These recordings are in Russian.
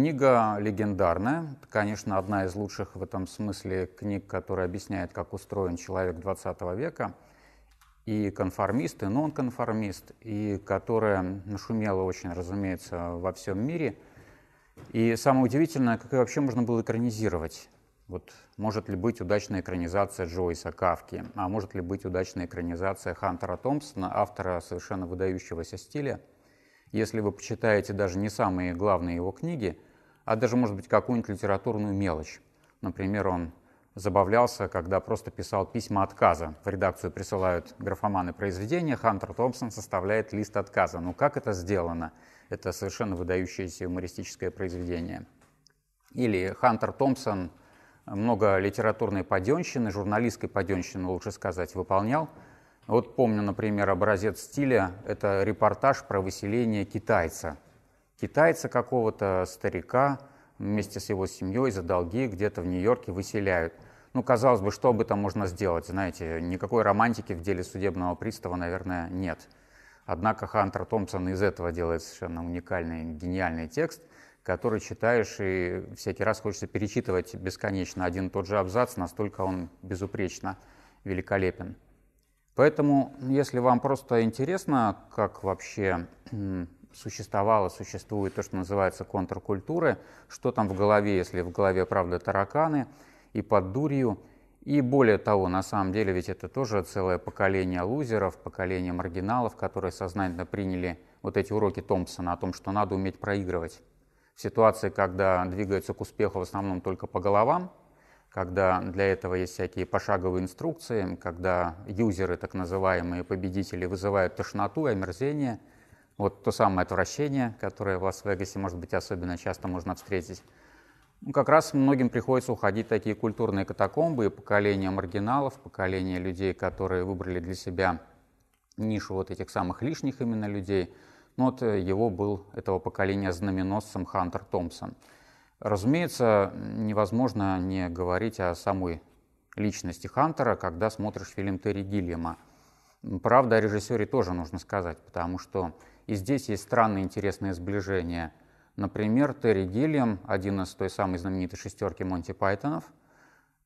Книга легендарная, конечно, одна из лучших в этом смысле книг, которая объясняет, как устроен человек 20 века, и конформист, и конформист и которая нашумела очень, разумеется, во всем мире. И самое удивительное, как ее вообще можно было экранизировать. Вот может ли быть удачная экранизация Джойса Кавки, а может ли быть удачная экранизация Хантера Томпсона, автора совершенно выдающегося стиля. Если вы почитаете даже не самые главные его книги – а даже, может быть, какую-нибудь литературную мелочь. Например, он забавлялся, когда просто писал письма отказа. В редакцию присылают графоманы произведения, Хантер Томпсон составляет лист отказа. Ну как это сделано? Это совершенно выдающееся юмористическое произведение. Или Хантер Томпсон много литературной поденщины, журналистской поденщины, лучше сказать, выполнял. Вот помню, например, образец стиля – это репортаж про выселение китайца – Китайца какого-то старика вместе с его семьей за долги где-то в Нью-Йорке выселяют. Ну, казалось бы, что бы там можно сделать? Знаете, никакой романтики в деле судебного пристава, наверное, нет. Однако Хантер Томпсон из этого делает совершенно уникальный, гениальный текст, который читаешь и всякий раз хочется перечитывать бесконечно один и тот же абзац, настолько он безупречно великолепен. Поэтому, если вам просто интересно, как вообще существовало, существует то, что называется контркультуры, что там в голове, если в голове, правда, тараканы, и под дурью, и более того, на самом деле, ведь это тоже целое поколение лузеров, поколение маргиналов, которые сознательно приняли вот эти уроки Томпсона о том, что надо уметь проигрывать. В ситуации, когда двигаются к успеху в основном только по головам, когда для этого есть всякие пошаговые инструкции, когда юзеры, так называемые победители, вызывают тошноту и омерзение – вот то самое отвращение, которое в Лас-Вегасе, может быть, особенно часто можно встретить. Ну, как раз многим приходится уходить в такие культурные катакомбы, и поколение маргиналов, поколение людей, которые выбрали для себя нишу вот этих самых лишних именно людей. Ну, вот э, его был, этого поколения, знаменосцем Хантер Томпсон. Разумеется, невозможно не говорить о самой личности Хантера, когда смотришь фильм Терри Гиллиама. Правда, о режиссере тоже нужно сказать, потому что и здесь есть странное, интересное сближение. Например, Терри Гиллиам, один из той самой знаменитой шестерки Монти Пайтонов,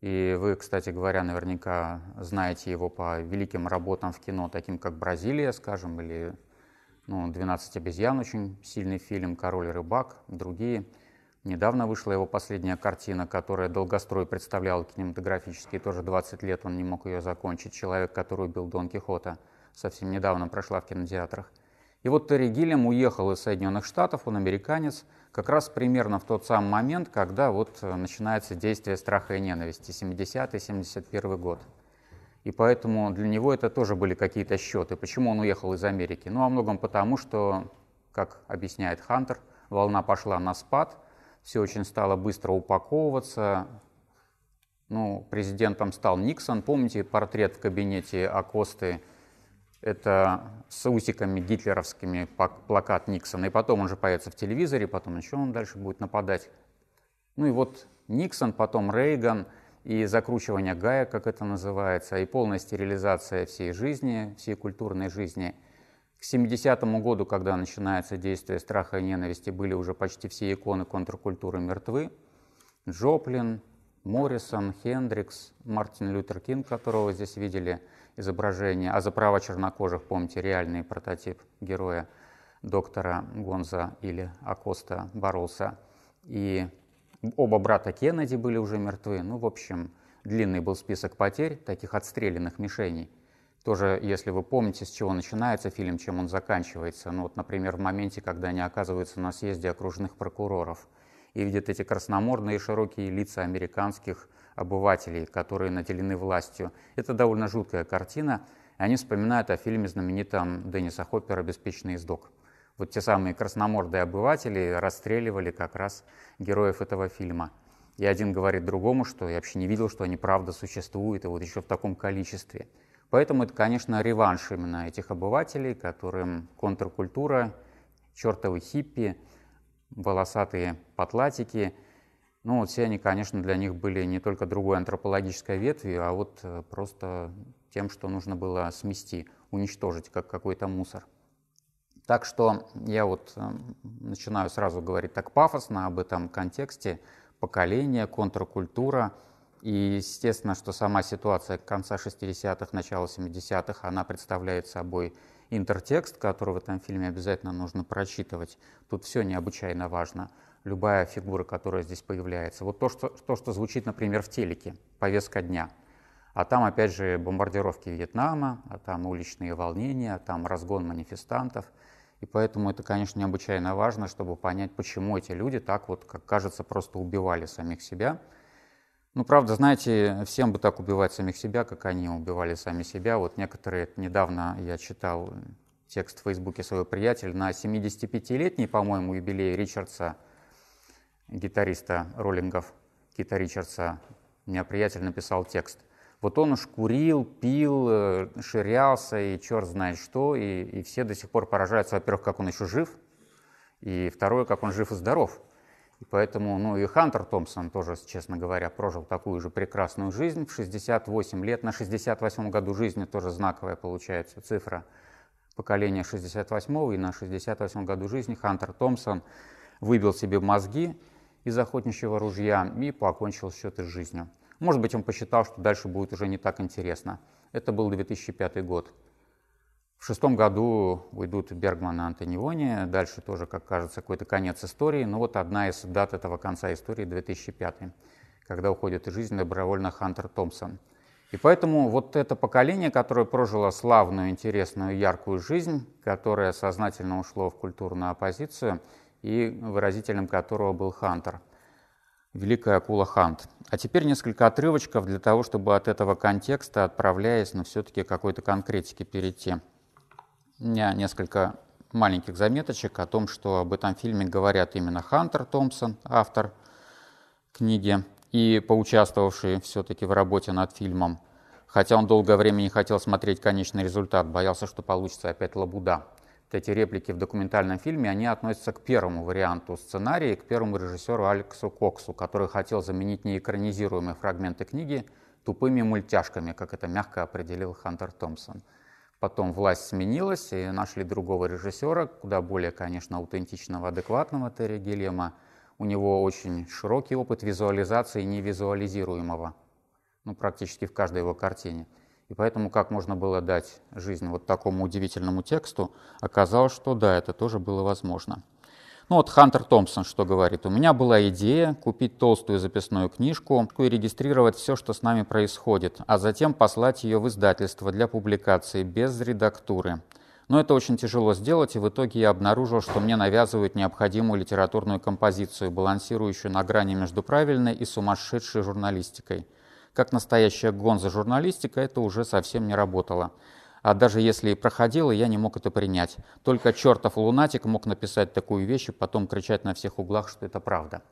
и вы, кстати говоря, наверняка знаете его по великим работам в кино, таким как «Бразилия», скажем, или ну, «12 обезьян» очень сильный фильм, «Король рыбак», другие. Недавно вышла его последняя картина, которая долгострой представлял кинематографически, тоже 20 лет он не мог ее закончить. «Человек, который убил Дон Кихота», совсем недавно прошла в кинотеатрах – и вот Терри Гиллем уехал из Соединенных Штатов, он американец, как раз примерно в тот самый момент, когда вот э, начинается действие страха и ненависти, 70-71 год. И поэтому для него это тоже были какие-то счеты. Почему он уехал из Америки? Ну, во а многом потому, что, как объясняет Хантер, волна пошла на спад, все очень стало быстро упаковываться. Ну, президентом стал Никсон. Помните портрет в кабинете Акосты – это с усиками гитлеровскими плакат Никсона. И потом он же появится в телевизоре, потом еще он дальше будет нападать. Ну и вот Никсон, потом Рейган и закручивание гая, как это называется, и полная стерилизация всей жизни, всей культурной жизни. К 70-му году, когда начинается действие страха и ненависти, были уже почти все иконы контркультуры мертвы. Джоплин, Моррисон, Хендрикс, Мартин Лютер Кинг, которого здесь видели изображение, а за права чернокожих, помните, реальный прототип героя доктора Гонза или Акоста боролся. И оба брата Кеннеди были уже мертвы. Ну, в общем, длинный был список потерь, таких отстрелянных мишеней. Тоже, если вы помните, с чего начинается фильм, чем он заканчивается. Ну вот, например, в моменте, когда они оказываются на съезде окружных прокуроров и видят эти красномордные широкие лица американских обывателей, которые наделены властью. Это довольно жуткая картина. они вспоминают о фильме знаменитом Денниса Хоппера «Беспечный издок». Вот те самые красномордые обыватели расстреливали как раз героев этого фильма. И один говорит другому, что я вообще не видел, что они правда существуют, и вот еще в таком количестве. Поэтому это, конечно, реванш именно этих обывателей, которым контркультура, чертовы хиппи – волосатые потлатики. Ну, вот все они, конечно, для них были не только другой антропологической ветвью, а вот э, просто тем, что нужно было смести, уничтожить, как какой-то мусор. Так что я вот э, начинаю сразу говорить так пафосно об этом контексте поколения, контркультура. И естественно, что сама ситуация конца 60-х, начала 70-х, она представляет собой интертекст, который в этом фильме обязательно нужно прочитывать. Тут все необычайно важно. Любая фигура, которая здесь появляется. Вот то, что, то, что звучит, например, в телеке, повестка дня. А там, опять же, бомбардировки Вьетнама, а там уличные волнения, а там разгон манифестантов. И поэтому это, конечно, необычайно важно, чтобы понять, почему эти люди так вот, как кажется, просто убивали самих себя – ну, правда, знаете, всем бы так убивать самих себя, как они убивали сами себя. Вот некоторые, недавно я читал текст в Фейсбуке своего приятеля, на 75-летний, по-моему, юбилей Ричардса, гитариста роллингов, Кита Ричардса, у меня приятель написал текст. Вот он уж курил, пил, э, ширялся и черт знает что, и, и все до сих пор поражаются, во-первых, как он еще жив, и второе, как он жив и здоров. И поэтому, ну и Хантер Томпсон тоже, честно говоря, прожил такую же прекрасную жизнь в 68 лет. На 68 году жизни тоже знаковая получается цифра поколения 68-го. И на 68 году жизни Хантер Томпсон выбил себе мозги из охотничьего ружья и покончил счет с жизнью. Может быть, он посчитал, что дальше будет уже не так интересно. Это был 2005 год. В шестом году уйдут Бергман и Антониони, дальше тоже, как кажется, какой-то конец истории, но ну, вот одна из дат этого конца истории 2005, когда уходит из жизни добровольно Хантер Томпсон. И поэтому вот это поколение, которое прожило славную, интересную, яркую жизнь, которое сознательно ушло в культурную оппозицию и выразителем которого был Хантер, великая акула Хант. А теперь несколько отрывочков для того, чтобы от этого контекста, отправляясь, но все-таки какой-то конкретики перейти. У меня несколько маленьких заметочек о том, что об этом фильме говорят именно Хантер Томпсон, автор книги и поучаствовавший все-таки в работе над фильмом. Хотя он долгое время не хотел смотреть конечный результат, боялся, что получится опять лабуда. Вот эти реплики в документальном фильме, они относятся к первому варианту сценария, к первому режиссеру Алексу Коксу, который хотел заменить неэкранизируемые фрагменты книги тупыми мультяшками, как это мягко определил Хантер Томпсон. Потом власть сменилась, и нашли другого режиссера, куда более, конечно, аутентичного, адекватного Терри Гиллема. У него очень широкий опыт визуализации невизуализируемого, ну, практически в каждой его картине. И поэтому как можно было дать жизнь вот такому удивительному тексту, оказалось, что да, это тоже было возможно. Ну вот Хантер Томпсон что говорит. У меня была идея купить толстую записную книжку и регистрировать все, что с нами происходит, а затем послать ее в издательство для публикации без редактуры. Но это очень тяжело сделать, и в итоге я обнаружил, что мне навязывают необходимую литературную композицию, балансирующую на грани между правильной и сумасшедшей журналистикой. Как настоящая гонза журналистика, это уже совсем не работало. А даже если и проходило, я не мог это принять. Только чертов лунатик мог написать такую вещь и потом кричать на всех углах, что это правда.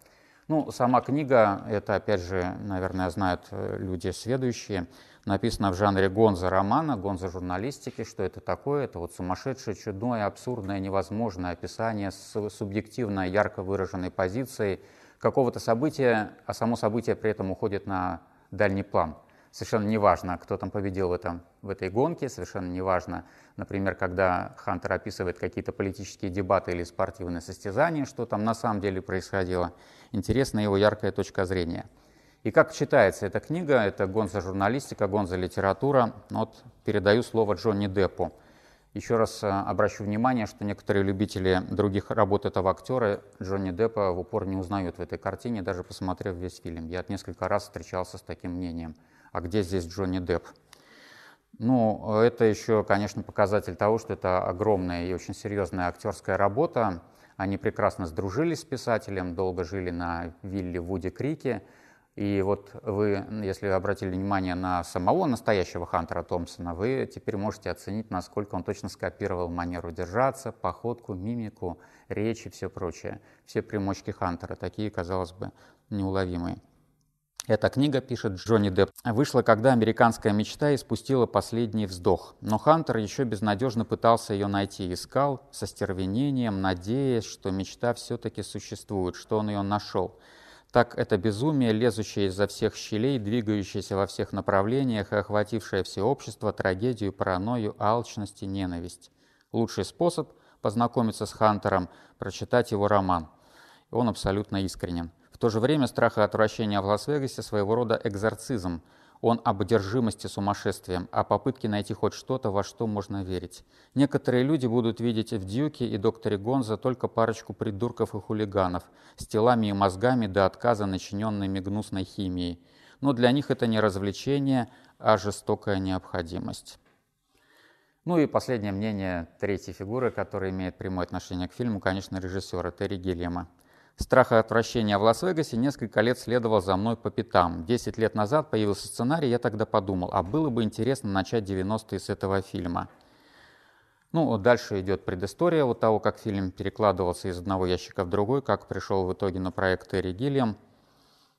Ну, сама книга, это, опять же, наверное, знают э, люди следующие, написана в жанре гонза романа, гонза журналистики. Что это такое? Это вот сумасшедшее, чудное, абсурдное, невозможное описание с субъективно ярко выраженной позицией какого-то события, а само событие при этом уходит на дальний план. Совершенно неважно, кто там победил в этом в этой гонке, совершенно неважно, например, когда Хантер описывает какие-то политические дебаты или спортивные состязания, что там на самом деле происходило. Интересна его яркая точка зрения. И как читается эта книга, это гонза журналистика, гонза литература. Ну вот передаю слово Джонни Деппу. Еще раз э, обращу внимание, что некоторые любители других работ этого актера Джонни Деппа в упор не узнают в этой картине, даже посмотрев весь фильм. Я несколько раз встречался с таким мнением. А где здесь Джонни Депп? Ну, это еще, конечно, показатель того, что это огромная и очень серьезная актерская работа. Они прекрасно сдружились с писателем, долго жили на вилле в Вуди Крике. И вот вы, если вы обратили внимание на самого настоящего Хантера Томпсона, вы теперь можете оценить, насколько он точно скопировал манеру держаться, походку, мимику, речь и все прочее. Все примочки Хантера, такие, казалось бы, неуловимые. Эта книга, пишет Джонни Депп, вышла, когда американская мечта испустила последний вздох. Но Хантер еще безнадежно пытался ее найти, искал со стервенением, надеясь, что мечта все-таки существует, что он ее нашел. Так это безумие, лезущее изо всех щелей, двигающееся во всех направлениях и охватившее все общество, трагедию, паранойю, алчность и ненависть. Лучший способ познакомиться с Хантером – прочитать его роман. Он абсолютно искренен то же время страх и отвращение в Лас-Вегасе своего рода экзорцизм. Он об одержимости сумасшествием, о попытке найти хоть что-то, во что можно верить. Некоторые люди будут видеть в Дьюке и докторе Гонза только парочку придурков и хулиганов, с телами и мозгами до отказа, начиненными гнусной химией. Но для них это не развлечение, а жестокая необходимость. Ну и последнее мнение третьей фигуры, которая имеет прямое отношение к фильму, конечно, режиссера Терри Гиллиама страха и отвращения а в Лас-Вегасе несколько лет следовал за мной по пятам. Десять лет назад появился сценарий, я тогда подумал, а было бы интересно начать 90-е с этого фильма. Ну, дальше идет предыстория вот того, как фильм перекладывался из одного ящика в другой, как пришел в итоге на проект Эри Гиллиам.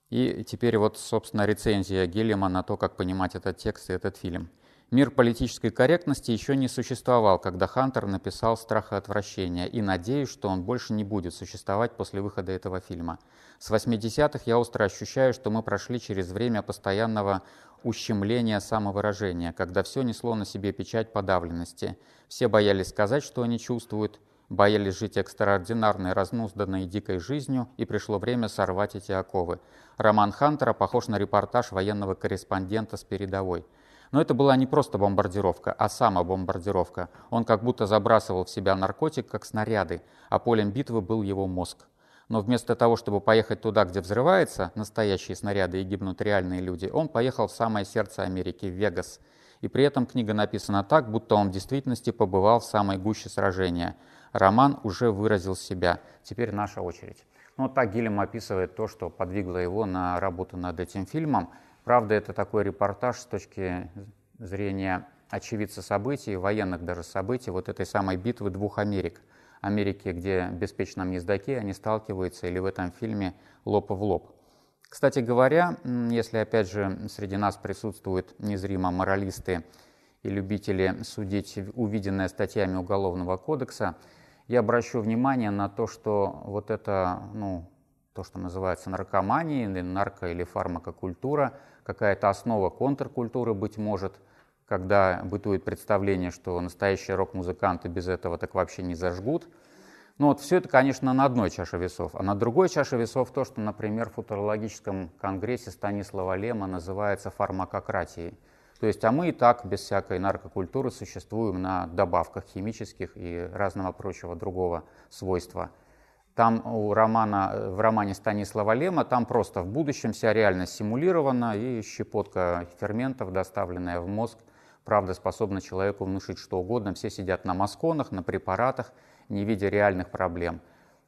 И теперь вот, собственно, рецензия Гиллиама на то, как понимать этот текст и этот фильм – Мир политической корректности еще не существовал, когда Хантер написал «Страх и отвращение», и надеюсь, что он больше не будет существовать после выхода этого фильма. С 80-х я остро ощущаю, что мы прошли через время постоянного ущемления самовыражения, когда все несло на себе печать подавленности. Все боялись сказать, что они чувствуют, боялись жить экстраординарной, разнузданной дикой жизнью, и пришло время сорвать эти оковы. Роман Хантера похож на репортаж военного корреспондента с передовой – но это была не просто бомбардировка, а сама бомбардировка. Он как будто забрасывал в себя наркотик, как снаряды, а полем битвы был его мозг. Но вместо того, чтобы поехать туда, где взрываются настоящие снаряды и гибнут реальные люди, он поехал в самое сердце Америки, в Вегас. И при этом книга написана так, будто он в действительности побывал в самой гуще сражения. Роман уже выразил себя. Теперь наша очередь. Ну, вот так Гилем описывает то, что подвигло его на работу над этим фильмом. Правда, это такой репортаж с точки зрения очевидца событий, военных даже событий, вот этой самой битвы двух Америк. Америки, где в беспечном низдаке они сталкиваются, или в этом фильме лоб в лоб. Кстати говоря, если опять же среди нас присутствуют незримо моралисты и любители судить увиденное статьями Уголовного кодекса, я обращу внимание на то, что вот это, ну, то, что называется наркоманией, или нарко- или фармакокультура – какая-то основа контркультуры, быть может, когда бытует представление, что настоящие рок-музыканты без этого так вообще не зажгут. Ну вот все это, конечно, на одной чаше весов, а на другой чаше весов то, что, например, в футурологическом конгрессе Станислава Лема называется фармакократией. То есть, а мы и так без всякой наркокультуры существуем на добавках химических и разного прочего другого свойства – там у романа, э, в романе Станислава Лема, там просто в будущем вся реальность симулирована, и щепотка ферментов, доставленная в мозг, правда способна человеку внушить что угодно. Все сидят на масконах, на препаратах, не видя реальных проблем.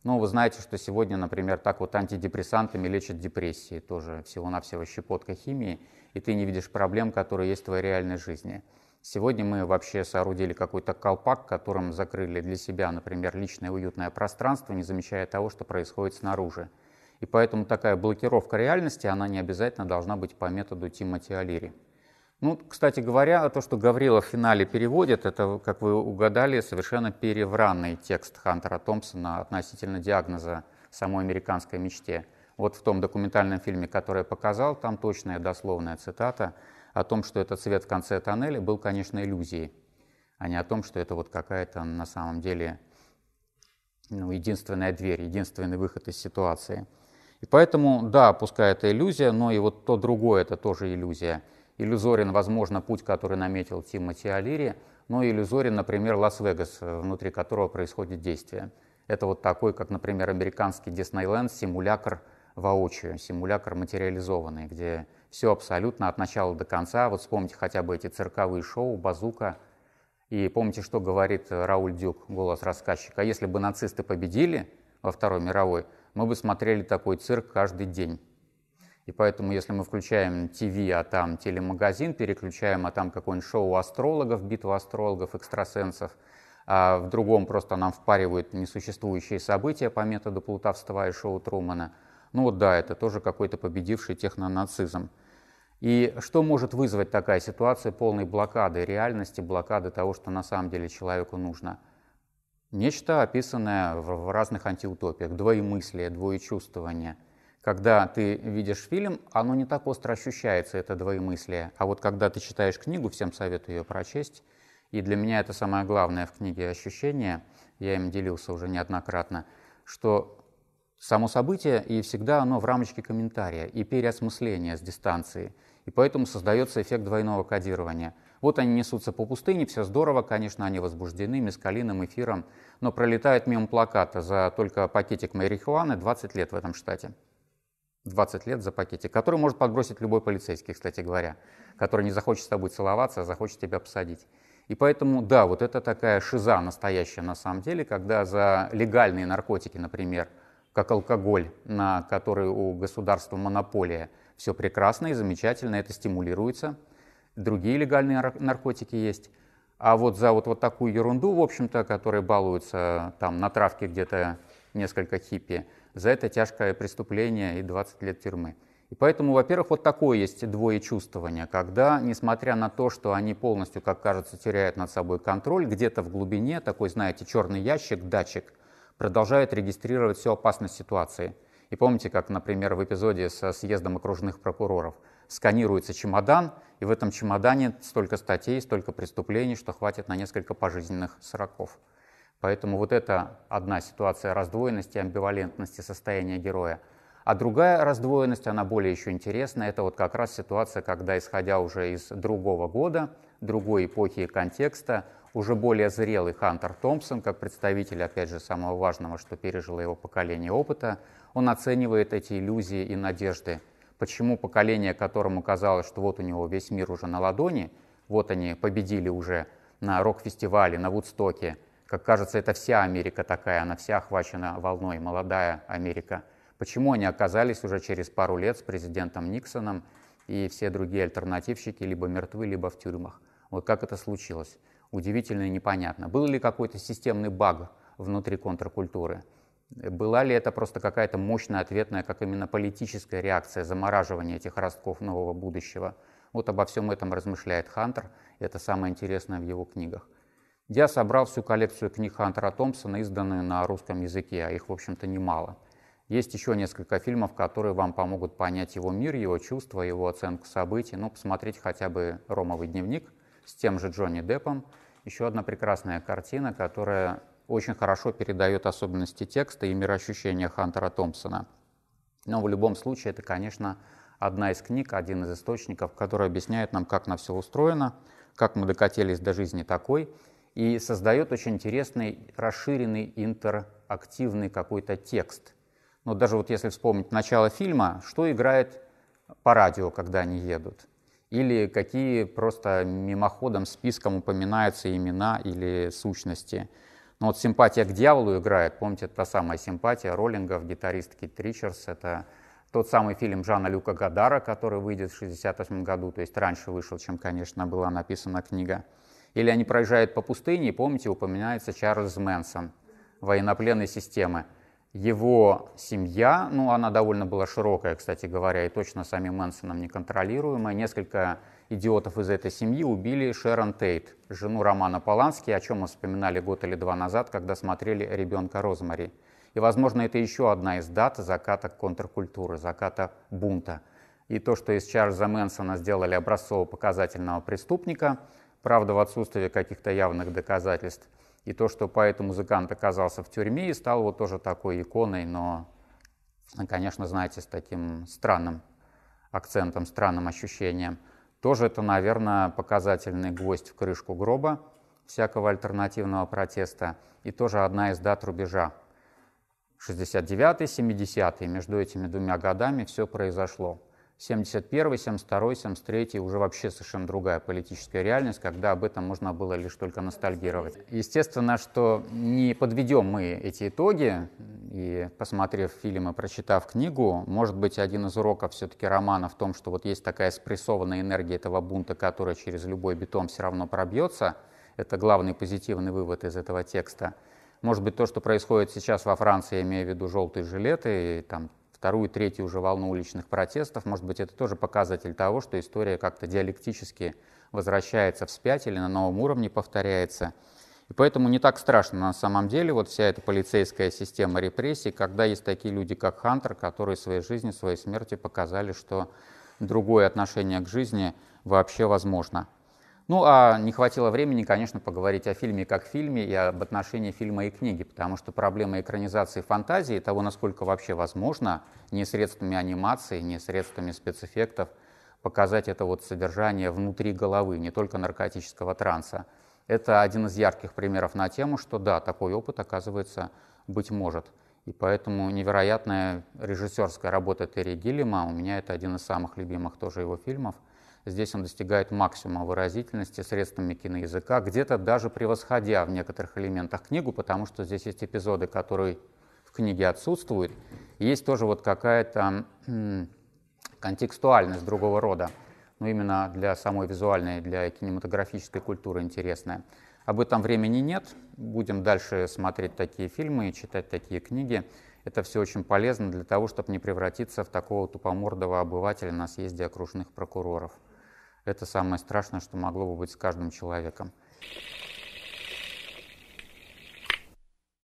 Но ну, вы знаете, что сегодня, например, так вот антидепрессантами лечат депрессии, тоже всего-навсего щепотка химии, и ты не видишь проблем, которые есть в твоей реальной жизни. Сегодня мы вообще соорудили какой-то колпак, которым закрыли для себя, например, личное уютное пространство, не замечая того, что происходит снаружи. И поэтому такая блокировка реальности, она не обязательно должна быть по методу Тимоти Алири. Ну, кстати говоря, то, что Гаврилов в финале переводит, это, как вы угадали, совершенно перевранный текст Хантера Томпсона относительно диагноза самой американской мечте. Вот в том документальном фильме, который я показал, там точная дословная цитата – о том, что этот свет в конце тоннеля, был, конечно, иллюзией, а не о том, что это вот какая-то на самом деле ну, единственная дверь, единственный выход из ситуации. И поэтому, да, пускай это иллюзия, но и вот то другое это тоже иллюзия. Иллюзорен, возможно, путь, который наметил Тимоти Алири, но иллюзорен, например, Лас-Вегас, внутри которого происходит действие. Это вот такой, как, например, американский Диснейленд, симулякр воочию, симулякр материализованный, где все абсолютно от начала до конца. Вот вспомните хотя бы эти цирковые шоу, базука. И помните, что говорит э, Рауль Дюк, голос рассказчика. «А если бы нацисты победили во Второй мировой, мы бы смотрели такой цирк каждый день. И поэтому, если мы включаем ТВ, а там телемагазин, переключаем, а там какое-нибудь шоу астрологов, битва астрологов, экстрасенсов, а в другом просто нам впаривают несуществующие события по методу плутовства и шоу Трумана – ну вот да, это тоже какой-то победивший технонацизм. И что может вызвать такая ситуация полной блокады реальности, блокады того, что на самом деле человеку нужно? Нечто, описанное в разных антиутопиях, двоемыслие, двоечувствование. Когда ты видишь фильм, оно не так остро ощущается, это двоемыслие. А вот когда ты читаешь книгу, всем советую ее прочесть, и для меня это самое главное в книге ощущение, я им делился уже неоднократно, что само событие, и всегда оно в рамочке комментария и переосмысления с дистанции. И поэтому создается эффект двойного кодирования. Вот они несутся по пустыне, все здорово, конечно, они возбуждены мескалином, эфиром, но пролетают мимо плаката за только пакетик марихуаны 20 лет в этом штате. 20 лет за пакетик, который может подбросить любой полицейский, кстати говоря, который не захочет с тобой целоваться, а захочет тебя посадить. И поэтому, да, вот это такая шиза настоящая на самом деле, когда за легальные наркотики, например, – как алкоголь, на который у государства монополия. Все прекрасно и замечательно, это стимулируется. Другие легальные наркотики есть. А вот за вот, вот такую ерунду, в общем-то, которая балуется там на травке где-то несколько хиппи, за это тяжкое преступление и 20 лет тюрьмы. И поэтому, во-первых, вот такое есть двое чувствования, когда, несмотря на то, что они полностью, как кажется, теряют над собой контроль, где-то в глубине такой, знаете, черный ящик, датчик – продолжают регистрировать всю опасность ситуации. И помните, как, например, в эпизоде со съездом окружных прокуроров сканируется чемодан, и в этом чемодане столько статей, столько преступлений, что хватит на несколько пожизненных сроков. Поэтому вот это одна ситуация раздвоенности, амбивалентности состояния героя. А другая раздвоенность, она более еще интересна. это вот как раз ситуация, когда, исходя уже из другого года, другой эпохи и контекста, уже более зрелый Хантер Томпсон, как представитель, опять же, самого важного, что пережило его поколение опыта, он оценивает эти иллюзии и надежды. Почему поколение, которому казалось, что вот у него весь мир уже на ладони, вот они победили уже на рок-фестивале, на Вудстоке, как кажется, это вся Америка такая, она вся охвачена волной, молодая Америка. Почему они оказались уже через пару лет с президентом Никсоном и все другие альтернативщики либо мертвы, либо в тюрьмах? Вот как это случилось? удивительно и непонятно. Был ли какой-то системный баг внутри контркультуры? Была ли это просто какая-то мощная ответная, как именно политическая реакция, замораживания этих ростков нового будущего? Вот обо всем этом размышляет Хантер, и это самое интересное в его книгах. Я собрал всю коллекцию книг Хантера Томпсона, изданную на русском языке, а их, в общем-то, немало. Есть еще несколько фильмов, которые вам помогут понять его мир, его чувства, его оценку событий, ну, посмотреть хотя бы «Ромовый дневник», с тем же Джонни Деппом. Еще одна прекрасная картина, которая очень хорошо передает особенности текста и мироощущения Хантера Томпсона. Но в любом случае это, конечно, одна из книг, один из источников, который объясняет нам, как на все устроено, как мы докатились до жизни такой, и создает очень интересный, расширенный, интерактивный какой-то текст. Но даже вот если вспомнить начало фильма, что играет по радио, когда они едут – или какие просто мимоходом списком упоминаются имена или сущности. Но вот «Симпатия к дьяволу» играет, помните, та самая «Симпатия» Роллинга в Кит Ричардс, это тот самый фильм Жана Люка Гадара, который выйдет в 1968 году, то есть раньше вышел, чем, конечно, была написана книга. Или они проезжают по пустыне, и, помните, упоминается Чарльз Мэнсон, военнопленной системы его семья, ну она довольно была широкая, кстати говоря, и точно сами Мэнсоном не контролируемая, несколько идиотов из этой семьи убили Шерон Тейт, жену Романа Полански, о чем мы вспоминали год или два назад, когда смотрели «Ребенка Розмари». И, возможно, это еще одна из дат заката контркультуры, заката бунта. И то, что из Чарльза Мэнсона сделали образцово-показательного преступника, правда, в отсутствии каких-то явных доказательств – и то, что поэт музыкант оказался в тюрьме и стал вот тоже такой иконой, но, конечно, знаете, с таким странным акцентом, странным ощущением. Тоже это, наверное, показательный гвоздь в крышку гроба всякого альтернативного протеста и тоже одна из дат рубежа. 69-70-е, между этими двумя годами все произошло. 71, 72, 73 уже вообще совершенно другая политическая реальность, когда об этом можно было лишь только ностальгировать. Естественно, что не подведем мы эти итоги, и посмотрев фильм и прочитав книгу, может быть, один из уроков все-таки романа в том, что вот есть такая спрессованная энергия этого бунта, которая через любой бетон все равно пробьется. Это главный позитивный вывод из этого текста. Может быть, то, что происходит сейчас во Франции, я имею в виду желтые жилеты и там вторую, третью уже волну уличных протестов. Может быть, это тоже показатель того, что история как-то диалектически возвращается вспять или на новом уровне повторяется. И поэтому не так страшно на самом деле вот вся эта полицейская система репрессий, когда есть такие люди, как Хантер, которые своей жизнью, своей смертью показали, что другое отношение к жизни вообще возможно. Ну а не хватило времени, конечно, поговорить о фильме как фильме и об отношении фильма и книги, потому что проблема экранизации фантазии, того, насколько вообще возможно, не средствами анимации, не средствами спецэффектов, показать это вот содержание внутри головы, не только наркотического транса. Это один из ярких примеров на тему, что да, такой опыт, оказывается, быть может. И поэтому невероятная режиссерская работа Терри Гиллима, у меня это один из самых любимых тоже его фильмов – Здесь он достигает максимума выразительности средствами киноязыка, где-то даже превосходя в некоторых элементах книгу, потому что здесь есть эпизоды, которые в книге отсутствуют. есть тоже вот какая-то контекстуальность другого рода, но именно для самой визуальной, для кинематографической культуры интересная. Об этом времени нет. Будем дальше смотреть такие фильмы и читать такие книги. Это все очень полезно для того, чтобы не превратиться в такого тупомордого обывателя на съезде окружных прокуроров. Это самое страшное, что могло бы быть с каждым человеком.